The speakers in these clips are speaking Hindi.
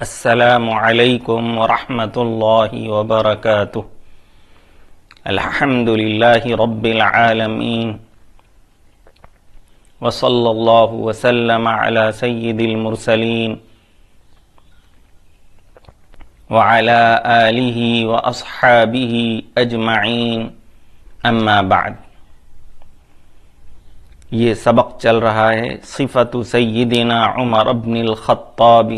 السلام عليكم ورحمة الله وبركاته الحمد لله رب العالمين وصلى الله وسلم على سيد المرسلين وعلى آله وأصحابه أجمعين أما بعد ये सबक चल रहा है सिफ़त सैदिना उमर अबन ख़त्ताब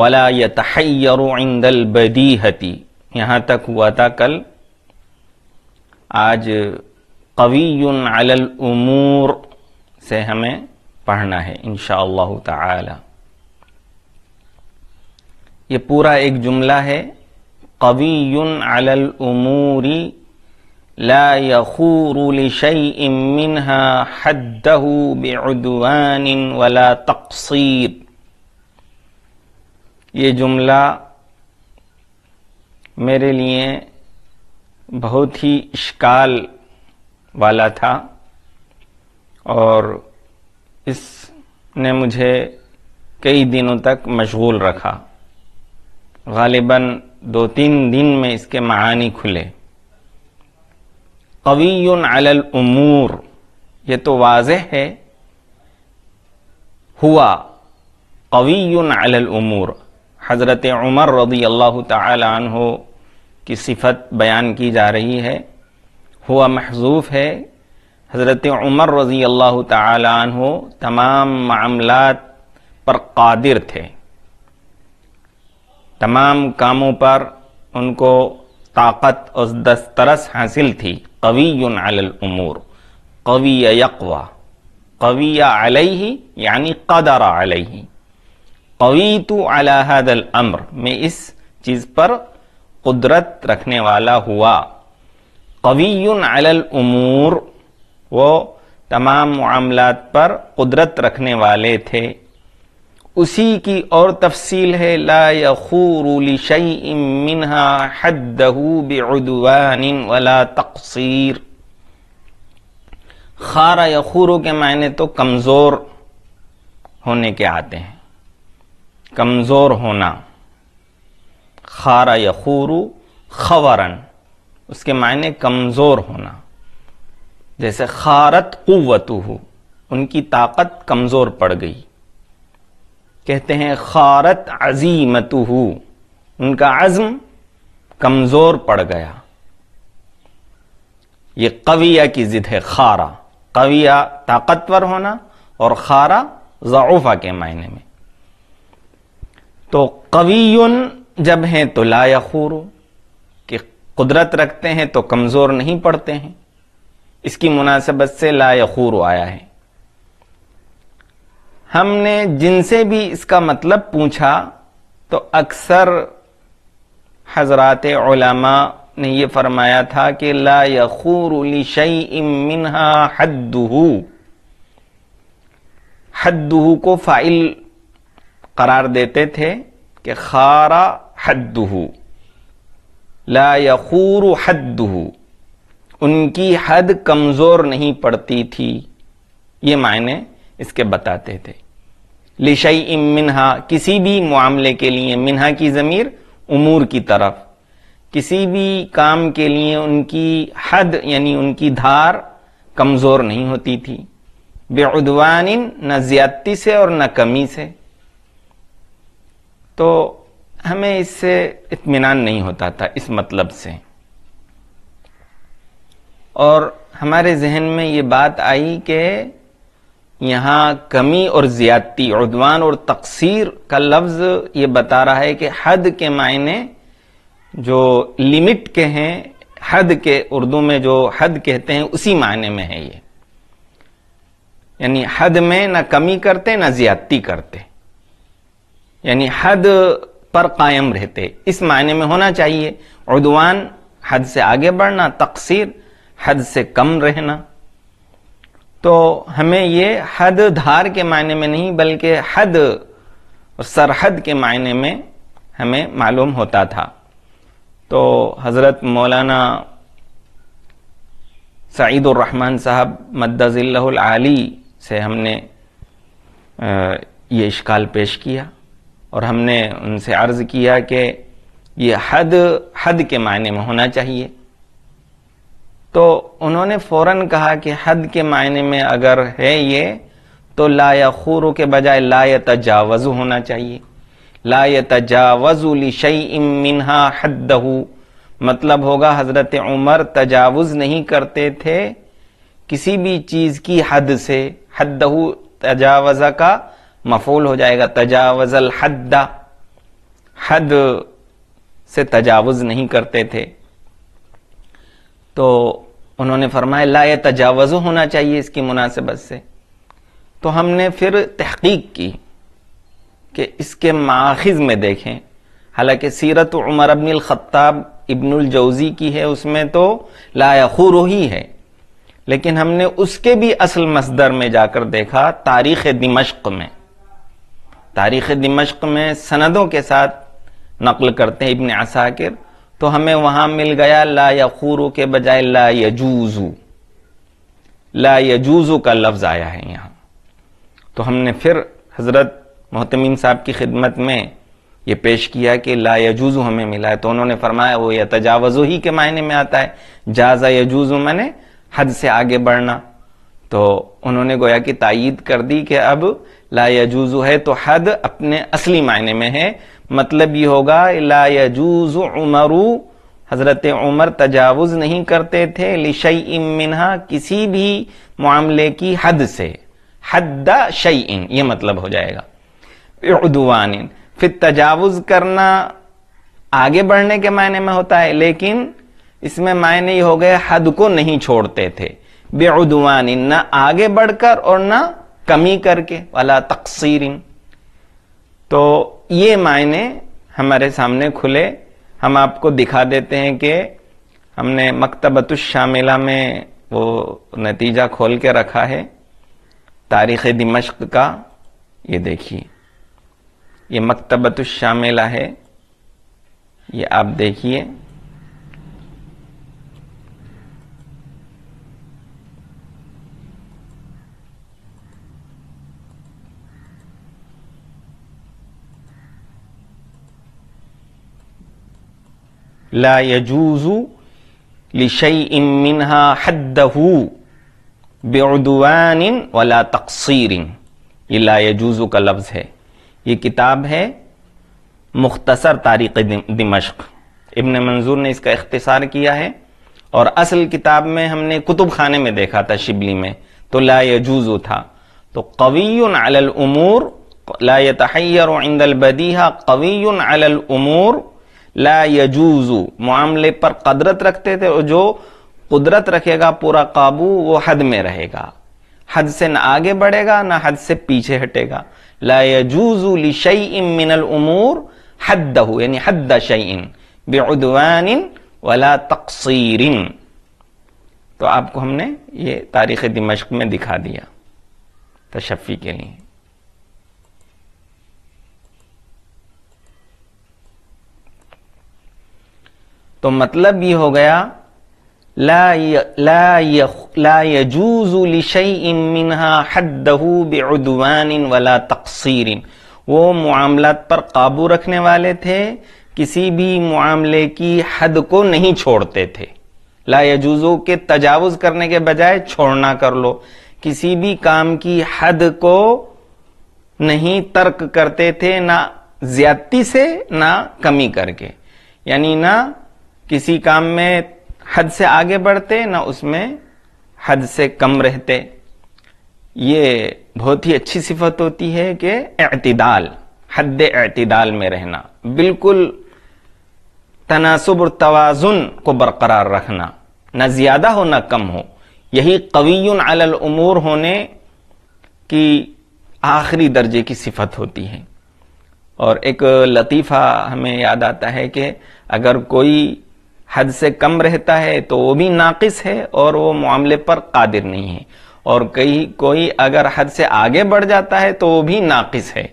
हती इंदल बदीहती यहाँ तक हुआ था कल आज कवील अलमूर से हमें पढ़ना है इनशा ताला ये पूरा एक जुमला है कवील अलमूरी لا يخور لشيء منها حده بعدوان ولا تقصير ये जुमला मेरे लिए बहुत ही इश्काल वाला था और इसने मुझे कई दिनों तक मशगूल रखा गालिबा दो तीन दिन में इसके मानी खुले कवीन अलल उमूर ये तो वाज है हुआ कवीन अलल उमूर हज़रत उमर रदी अल्लाह हो की सिफत बयान की जा रही है हुआ महजूफ़ है हज़रत उमर रजी अल्लाह तन हो तमाम मामलात पर कादिर थे तमाम कामों पर उनको ताकत और दस्तरस हासिल थी कवी अलमूर कवी यकवा कवी अलही यानी कदर अलही कवी तो अलाहदल अम्र में इस चीज़ पर कुदरत रखने वाला हुआ कवी अलमूर वो तमाम मामलात पर कुदरत रखने वाले थे उसी की और तफसील है ला मिनहा हदू बेदवान वला तकसीर खारा यखूरू के मायने तो कमज़ोर होने के आते हैं कमज़ोर होना खारा यखूरू खवरन उसके मायने कमज़ोर होना जैसे खारत कुवतु उनकी ताकत कमज़ोर पड़ गई कहते हैं खारत अजीमतू उनका अज़म कमज़ोर पड़ गया ये कविया की ज़िद है खारा कविया ताकतवर होना और खारा ज़ाउफ़ा के मायने में तो कवियन जब हैं तो लाखूर कि कुदरत रखते हैं तो कमज़ोर नहीं पड़ते हैं इसकी मुनासिबत से लाखूर आया है हमने जिनसे भी इसका मतलब पूछा तो अक्सर हजरत ओलामा ने यह फरमाया था कि ला यखूर मिनहा हद्दू हद्दू को फाइल करार देते थे कि खारा हद्दू ला यखूर हद्दू उनकी हद कमज़ोर नहीं पड़ती थी ये मायने इसके बताते थे लिशई इम मिनहा किसी भी मामले के लिए मिनहा की ज़मीर उमूर की तरफ किसी भी काम के लिए उनकी हद यानी उनकी धार कमज़ोर नहीं होती थी बेउदवान न ज्यादती से और न कमी से तो हमें इससे इतमान नहीं होता था इस मतलब से और हमारे जहन में ये बात आई कि यहाँ कमी और ज्यादती उद्वान और तकसीर का लफ्ज ये बता रहा है कि हद के मायने जो लिमिट के हैं हद के उर्दू में जो हद कहते हैं उसी मायने में है ये यानी हद में ना कमी करते ना ज्यादती करते यानी हद पर कायम रहते इस मायने में होना चाहिए उद्वान हद से आगे बढ़ना तकसीर हद से कम रहना तो हमें ये हद धार के मायने में नहीं बल्कि हद और सरहद के मायने में हमें मालूम होता था तो हज़रत मौलाना सईदुररहमान साहब मद्दज़िल्लाली से हमने ये इश्काल पेश किया और हमने उनसे अर्ज़ किया कि ये हद हद के मायने में होना चाहिए तो उन्होंने फौरन कहा कि हद के मायने में अगर है ये तो ला खूर के बजाय ला तजावज होना चाहिए ला तजावजुली शई मिनहा हद मतलब होगा हजरत उमर तजावज नहीं करते थे किसी भी चीज की हद से हद तजावजा का मफूल हो जाएगा तजावजल हद हद से तजावज नहीं करते थे तो उन्होंने फरमाया ला तजावज़ होना चाहिए इसकी मुनासिबत से तो हमने फिर तहकीक की कि इसके माखज़ में देखें हालांकि सीरत उमर अबन ख़त्ताब इब्नुलजौज़ी की है उसमें तो लाखूर ही है लेकिन हमने उसके भी असल मसदर में जाकर देखा तारीख़ दिमश्क में तारीख़ दिमश्क में सनदों के साथ नकल करते हैं इबन असाकिर तो हमें वहां मिल गया ला यखूरू के बजाय ला यजूजू ला यजूजू का लफ्ज आया है यहाँ तो हमने फिर हजरत मोहतमीन साहब की खिदमत में ये पेश किया कि ला यजूजू हमें मिला है तो उन्होंने फरमाया वो या तजावजु ही के मायने में आता है जाजा यजूजू मैंने हद से आगे बढ़ना तो उन्होंने गोया कि तायद कर दी कि अब ला यजूजू है तो हद अपने असली मायने में है मतलब ये होगा लाजूज उमरू हजरत उमर तजावुज नहीं करते थे लिशई इम किसी भी मामले की हद से हद शई इन ये मतलब हो जाएगा उदवान फिर तजावुज करना आगे बढ़ने के मायने में होता है लेकिन इसमें मायने ये हो गए हद को नहीं छोड़ते थे बेउदवान ना आगे बढ़कर और ना कमी करके वाला तकसीर तो ये मायने हमारे सामने खुले हम आपको दिखा देते हैं कि हमने मकतबत शामिला में वो नतीजा खोल के रखा है तारीख़ दिमश्क का ये देखिए ये मकतबत शामिला है ये आप देखिए ला यजूजू लिशई इमिनहा हद्दहू बेउदवान वला तकसीरिन ये ला यजूजू का लफ्ज़ है ये किताब है मुख्तसर तारीख दिमश्क इबन मंजूर ने इसका अख्तसार किया है और असल किताब में हमने कुतुब खाने में देखा था शिबली में तो ला यजूजू था तो कवीन अलल उमूर ला यतहैर इंदल बदीहा कवीन अलल उमूर ला यजूज मामले पर कदरत रखते थे और जो कुदरत रखेगा पूरा काबू वो हद में रहेगा हद से ना आगे बढ़ेगा ना हद से पीछे हटेगा ला यजूजू ली शई मिनल उमूर हद यानी हद शईन बेउदवान वला तकसीरिन तो आपको हमने ये तारीख दिमश्क में दिखा दिया तशफ़ी के लिए तो मतलब ये हो गया ला ला, तकसीर वो मामला पर काबू रखने वाले थे किसी भी मामले की हद को नहीं छोड़ते थे ला के तजावज करने के बजाय छोड़ना कर लो किसी भी काम की हद को नहीं तर्क करते थे ना ज्यादती से ना कमी करके यानी ना किसी काम में हद से आगे बढ़ते ना उसमें हद से कम रहते ये बहुत ही अच्छी सिफत होती है कि एतदाल हद अतदाल में रहना बिल्कुल तनासब और तोज़ुन को बरकरार रखना ना ज़्यादा हो ना कम हो यही कवियन अलल उमूर होने की आखिरी दर्जे की सिफत होती है और एक लतीफ़ा हमें याद आता है कि अगर कोई हद से कम रहता है तो वो भी नाकिस है और वो मामले पर कादिर नहीं है और कई कोई अगर हद से आगे बढ़ जाता है तो वो भी नाकिस है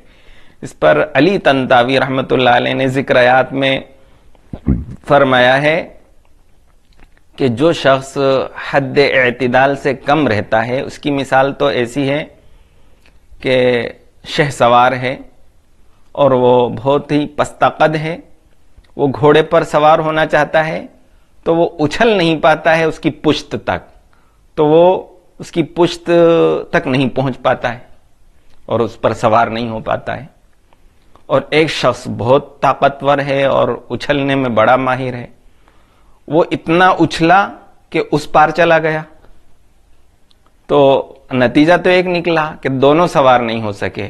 इस पर अली तनतावी रहमत ने जिक्रयात में फरमाया है कि जो शख्स हद अतदाल से कम रहता है उसकी मिसाल तो ऐसी है कि शह सवार है और वो बहुत ही पस्ताकद है वो घोड़े पर सवार होना चाहता है तो वो उछल नहीं पाता है उसकी पुश्त तक तो वो उसकी पुश्त तक नहीं पहुंच पाता है और उस पर सवार नहीं हो पाता है और एक शख्स बहुत ताकतवर है और उछलने में बड़ा माहिर है वो इतना उछला कि उस पार चला गया तो नतीजा तो एक निकला कि दोनों सवार नहीं हो सके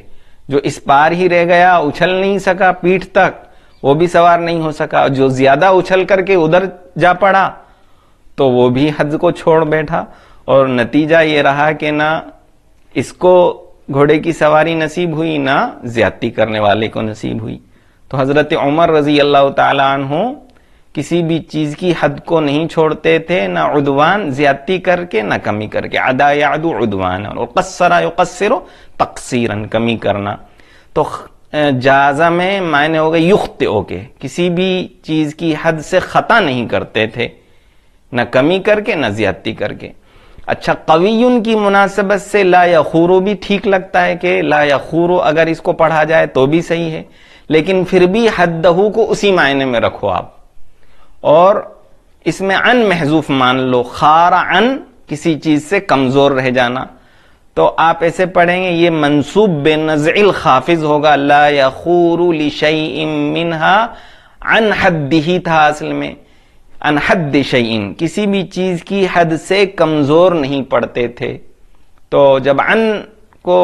जो इस पार ही रह गया उछल नहीं सका पीठ तक वो भी सवार नहीं हो सका जो ज्यादा उछल करके उधर जा पड़ा तो वो भी हद को छोड़ बैठा और नतीजा ये रहा कि ना इसको घोड़े की सवारी नसीब हुई ना ज्यादती करने वाले को नसीब हुई तो हजरत उमर रजी अल्लाह तु किसी भी चीज की हद को नहीं छोड़ते थे ना उदवान ज्यादती करके ना कमी करके अदा यादवान और कसरा कसरो तकसीरन कमी करना तो जाजा में मायने हो गए युक्त हो गए किसी भी चीज़ की हद से ख़ता नहीं करते थे न कमी करके न ज्यादती करके अच्छा कवी की मुनासिबत से ला खूरो भी ठीक लगता है कि ला खूरो अगर इसको पढ़ा जाए तो भी सही है लेकिन फिर भी हद दहू को उसी मायने में रखो आप और इसमें अन महजूफ मान लो खारा अन किसी चीज़ से कमज़ोर रह जाना तो आप ऐसे पढ़ेंगे ये मनसूब बेनज़िल खाफिज होगा ला यखूर मिनहा अनहदी था असल में अनहद शईन किसी भी चीज़ की हद से कमज़ोर नहीं पड़ते थे तो जब अन को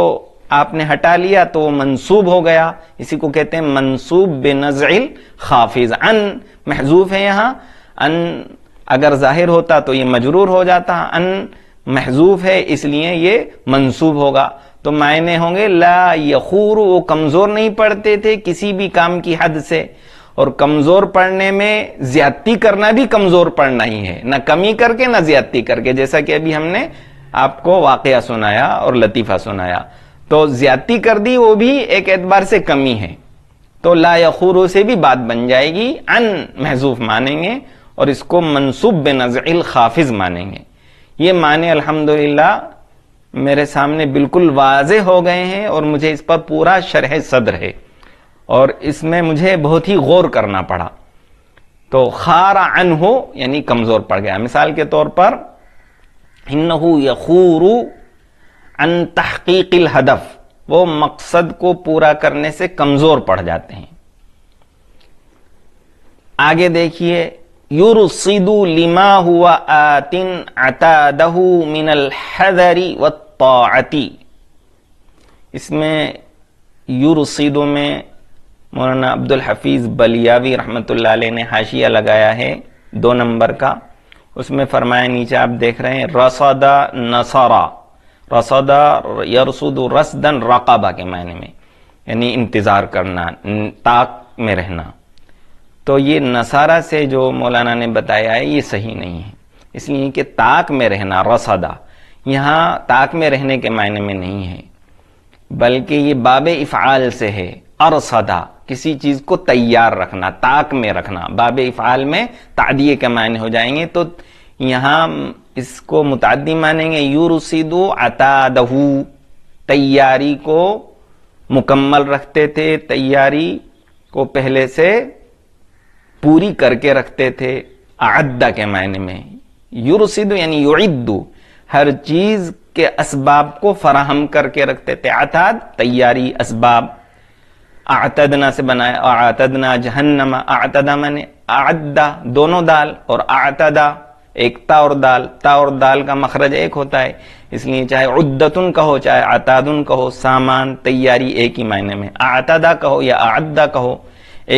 आपने हटा लिया तो वो मनसूब हो गया इसी को कहते हैं मनसूब बेनज़िल खाफिज अन महजूफ है यहाँ अन अगर जाहिर होता तो ये मजरूर हो जाता अन महजूफ है इसलिए ये मंसूब होगा तो मायने होंगे ला यखूर वो कमजोर नहीं पढ़ते थे किसी भी काम की हद से और कमजोर पढ़ने में ज्यादती करना भी कमजोर पढ़ना ही है ना कमी करके ना ज्यादती करके जैसा कि अभी हमने आपको वाकया सुनाया और लतीफा सुनाया तो ज्यादती कर दी वो भी एक एतबार से कमी है तो ला यखूर से भी बात बन जाएगी अन महजूफ मानेंगे और इसको मनसूब बेनजिल खाफिज मानेंगे ये माने अल्हम्दुलिल्लाह मेरे सामने बिल्कुल वाजे हो गए हैं और मुझे इस पर पूरा शरह सदर है और इसमें मुझे बहुत ही गौर करना पड़ा तो खार अन हो यानी कमज़ोर पड़ गया मिसाल के तौर पर हिन्नहू यखूरू अन तहकीकिल हदफ वो मकसद को पूरा करने से कमज़ोर पड़ जाते हैं आगे देखिए युरसिदु लिमा हुआ आतिन अतादहु मिनल हदरी व ताअती इसमें युरसिदु में मौलाना अब्दुल हफीज़ बलियावी रहमतुल्लाह अलैह ने हाशिया लगाया है दो नंबर का उसमें फरमाया नीचे आप देख रहे हैं रसदा नसरा रसदा यरसुद रसदन रकाबा के मायने में यानी इंतज़ार करना ताक में रहना तो ये नसारा से जो मौलाना ने बताया है ये सही नहीं है इसलिए कि ताक में रहना रसदा यहाँ ताक में रहने के मायने में नहीं है बल्कि ये बाब इफ़ाल से है अरसदा किसी चीज़ को तैयार रखना ताक में रखना बाब इफ़ाल में तादिये के मायने हो जाएंगे तो यहाँ इसको मुतदी मानेंगे यू यूरसिदो अतादहू तैयारी को मुकम्मल रखते थे तैयारी को पहले से पूरी करके रखते थे अद्दा के मायने में युरसिदु यानी युद्दू हर चीज के असबाब को फराहम करके रखते थे अर्थात तैयारी असबाब आतदना से बनाया और आतदना जहन्नमा आतदा मैंने आदा दोनों दाल और आतदा एक ता और दाल ता और दाल का मखरज एक होता है इसलिए चाहे उद्दतुन कहो चाहे आतादुन कहो सामान तैयारी एक ही मायने में आतदा कहो या आदा कहो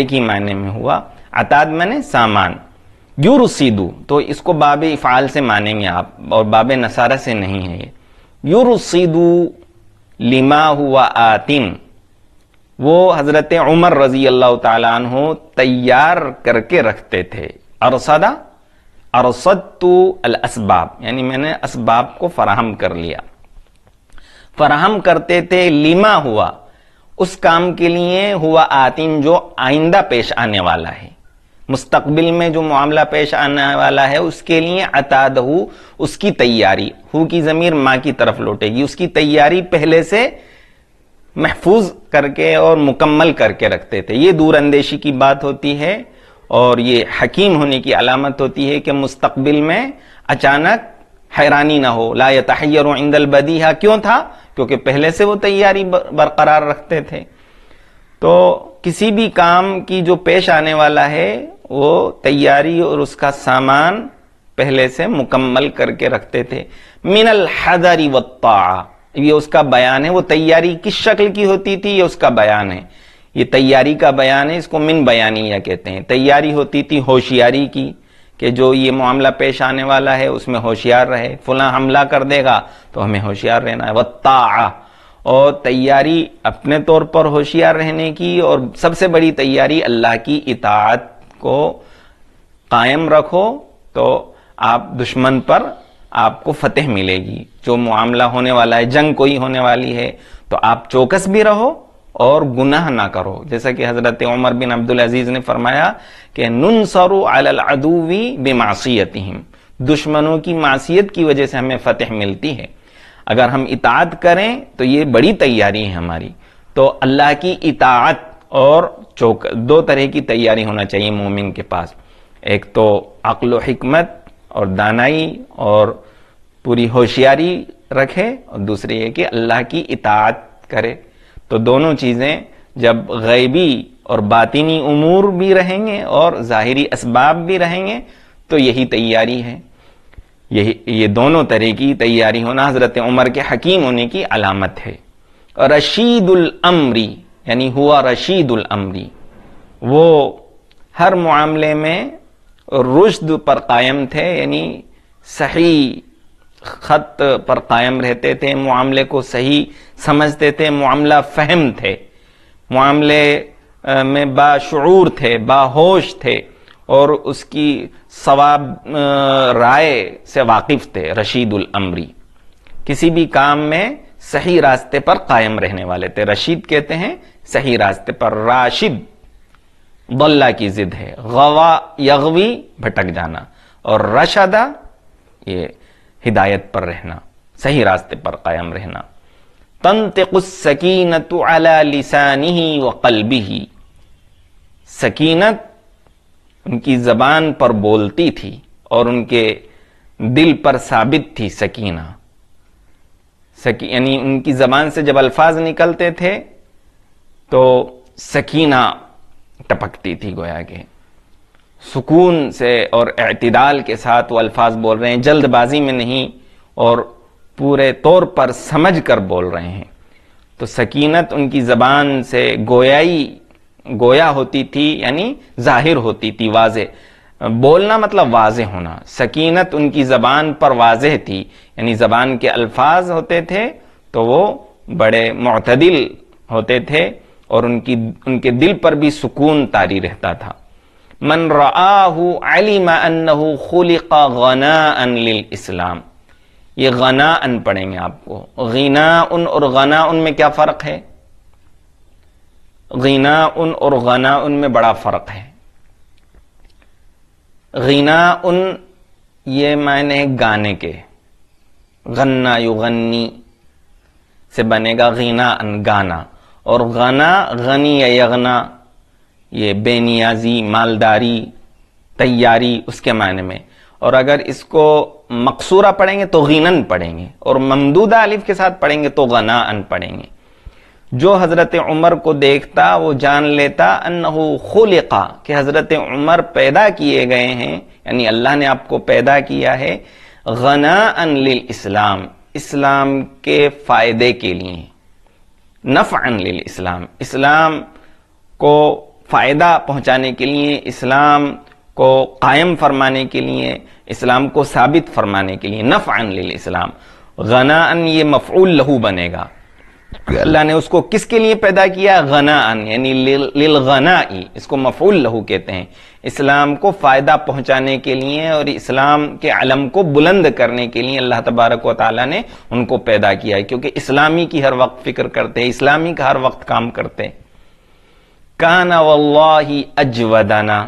एक ही मायने में हुआ अताद मैंने सामान यू रसीदू तो इसको बाब इफ़ाल से मानेंगे आप और बाब नसारा से नहीं है ये यू रसीदू लिमा हुआ आतिन वो हज़रत उमर रज़ी अल्लाह तु तैयार करके रखते थे अरसदा अल असबाब यानी मैंने इसबाब को फराहम कर लिया फराहम करते थे लिमा हुआ उस काम के लिए हुआ आतिन जो आइंदा पेश आने वाला है मुस्तकबिल में जो मामला पेश आने वाला है उसके लिए अताद हु उसकी तैयारी हु की ज़मीर माँ की तरफ लौटेगी उसकी तैयारी पहले से महफूज करके और मुकम्मल करके रखते थे ये दूरअंदेशी की बात होती है और ये हकीम होने की अलामत होती है कि मुस्तकबिल में अचानक हैरानी ना हो ला तहैर इंदल बदीहा क्यों था क्योंकि पहले से वो तैयारी बरकरार रखते थे तो किसी भी काम की जो पेश आने वाला है वो तैयारी और उसका सामान पहले से मुकम्मल करके रखते थे मिनल हदरी वत्ता ये उसका बयान है वो तैयारी किस शक्ल की होती थी ये उसका बयान है ये तैयारी का बयान है इसको मिन बयानिया कहते हैं तैयारी होती थी होशियारी की कि जो ये मामला पेश आने वाला है उसमें होशियार रहे फुला हमला कर देगा तो हमें होशियार रहना है वत्ता और तैयारी अपने तौर पर होशियार रहने की और सबसे बड़ी तैयारी अल्लाह की इतात को कायम रखो तो आप दुश्मन पर आपको फतेह मिलेगी जो मामला होने वाला है जंग कोई होने वाली है तो आप चौकस भी रहो और गुनाह ना करो जैसा कि हजरत उमर बिन अब्दुल अजीज ने फरमाया कि नुन सरू अलदूवी बेमासीतिम दुश्मनों की मासीत की वजह से हमें फतेह मिलती है अगर हम इतात करें तो ये बड़ी तैयारी है हमारी तो अल्लाह की इतात और चौक दो तरह की तैयारी होना चाहिए मोमिन के पास एक तो अक्ल हमत और दानाई और पूरी होशियारी रखे और दूसरी है कि अल्लाह की इतात करे तो दोनों चीज़ें जब गैबी और बातिनी उमूर भी रहेंगे और ज़ाहरी इसबाब भी रहेंगे तो यही तैयारी है यही ये दोनों तरह की तैयारी होना हजरत उमर के हकीम होने की अलामत है और रशीदुल अमरी यानी हुआ रशीदुल अमरी वो हर मामले में रुश्द पर कायम थे यानी सही खत पर कायम रहते थे मामले को सही समझते थे मामला फहम थे मामले में बाशूर थे बाहोश थे और उसकी सवाब राय से वाकिफ थे रशीदुल अमरी किसी भी काम में सही रास्ते पर कायम रहने वाले थे रशीद कहते हैं सही रास्ते पर राशिद बल्ला की जिद है गवा यगवी भटक जाना और रशादा ये हिदायत पर रहना सही रास्ते पर कायम रहना तंतकुसकीनत अला लिसानी व कलबी सकीनत उनकी ज़बान पर बोलती थी और उनके दिल पर साबित थी सकीना सकी यानी उनकी ज़बान से जब अल्फाज निकलते थे तो सकीना टपकती थी गोया के सुकून से और अतदाल के साथ वो अल्फाज बोल रहे हैं जल्दबाजी में नहीं और पूरे तौर पर समझ कर बोल रहे हैं तो सकीनत उनकी ज़बान से गोयाई गोया होती थी यानी जाहिर होती थी वाजे बोलना मतलब वाज होना सकीनत उनकी ज़बान पर वाज थी यानी ज़बान के अल्फाज होते थे तो वो बड़े मतदिल होते थे और उनकी उनके दिल पर भी सुकून तारी रहता था मन इस्लाम ये गना अन पढ़ेंगे आपको गीना उन और गना उन में क्या फ़र्क है गीना उन और गना उन में बड़ा फ़र्क है गीना उन ये मायने गाने के गन्ना युगन्नी से बनेगा गीना अन गाना और गना गनी या यगना ये बेनियाजी मालदारी तैयारी उसके मायने में और अगर इसको मकसूरा पढ़ेंगे तो गीनन पढ़ेंगे और ममदूदा अलिफ के साथ पढ़ेंगे तो गना अन पढ़ेंगे जो हजरत उमर को देखता वो जान लेता अन्नहु खुलिका कि हजरत उमर पैदा किए गए हैं यानी अल्लाह ने आपको पैदा किया है गना अनिल इस्लाम इस्लाम के फायदे के लिए नफ लिल इस्लाम इस्लाम को फायदा पहुंचाने के लिए इस्लाम को कायम फरमाने के लिए इस्लाम को साबित फरमाने के लिए नफ लिल इस्लाम गना अन ये मफूल लहू बनेगा अल्लाह ने उसको किसके लिए पैदा किया गना यानी लिल गना इसको मफूल लहू कहते हैं इस्लाम को फ़ायदा पहुंचाने के लिए और इस्लाम के अलम को बुलंद करने के लिए अल्लाह तबारक व ने उनको पैदा किया है क्योंकि इस्लामी की हर वक्त फिक्र करते हैं इस्लामी का हर वक्त काम करते हैं काना वल्लाही अजवदाना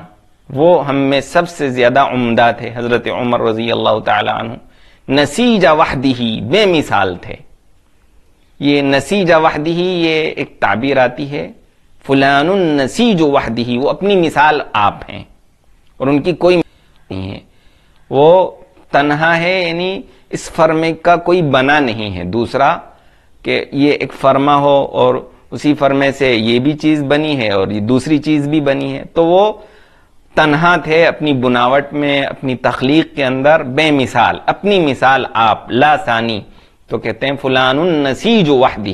वो हम में सबसे ज्यादा उमदा थे हजरत उमर रजी अल्लाह तु नसीजा वाहदी बेमिसाल थे ये नसीजा वहदी ही ये एक ताबीर आती है फुलान नसीज वहदी ही वो अपनी मिसाल आप हैं और उनकी कोई नहीं है वो तनहा है यानी इस फर्मे का कोई बना नहीं है दूसरा कि ये एक फर्मा हो और उसी फर्मे से ये भी चीज़ बनी है और ये दूसरी चीज़ भी बनी है तो वो तनहा थे अपनी बुनावट में अपनी तख्लीक के अंदर बेमिसाल अपनी मिसाल आप लासानी तो कहते हैं फुलान नसीज वाहदी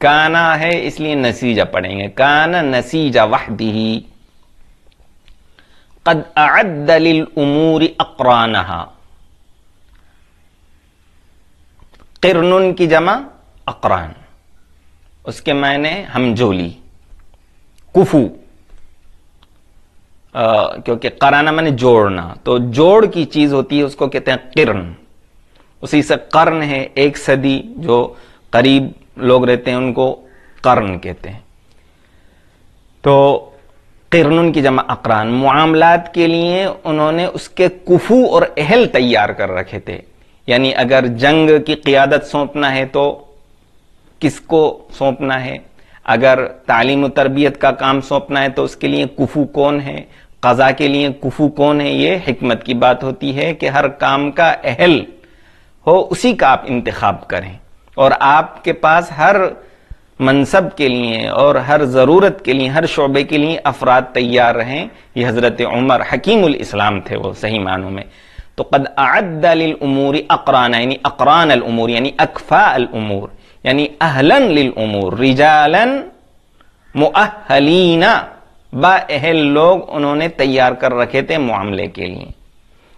काना है इसलिए नसीजा पढ़ेंगे काना नसीजा वाहदी कद अदलिल उमूरी अकराना किरन की जमा अक्रान उसके मायने हमजोली कुफू आ, क्योंकि कराना मैंने जोड़ना तो जोड़ की चीज होती है उसको कहते हैं किरण उसी से कर्ण है एक सदी जो करीब लोग रहते हैं उनको कर्ण कहते हैं तो किरण की जमा अकरान मामलात के लिए उन्होंने उसके कुफू और अहल तैयार कर रखे थे यानी अगर जंग की क्यादत सौंपना है तो किसको सौंपना है अगर तालीम तरबियत का काम सौंपना है तो उसके लिए कुफू कौन है कज़ा के लिए कुफू कौन है ये हमत की बात होती है कि हर काम का अहल हो उसी का आप इंतखब करें और आपके पास हर मनसब के लिए और हर ज़रूरत के लिए हर शोबे के लिए अफराद तैयार रहें ये हज़रत उमर हकीमुल इस्लाम थे वो सही मानों में तो कद आदलूर अकराना यानी अकरान अलमूर यानी अकफा अलमूर यानी अहलन लमूर रिजालन मुहलना बाहल लोग उन्होंने तैयार कर रखे थे मामले के लिए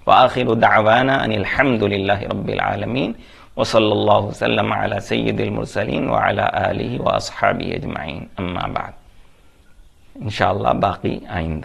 وآخر دعوانا أن الحمد لله رب العالمين وصلى الله وسلم على سيد المرسلين وعلى آله وأصحابه أجمعين أما بعد إن شاء الله باقي عند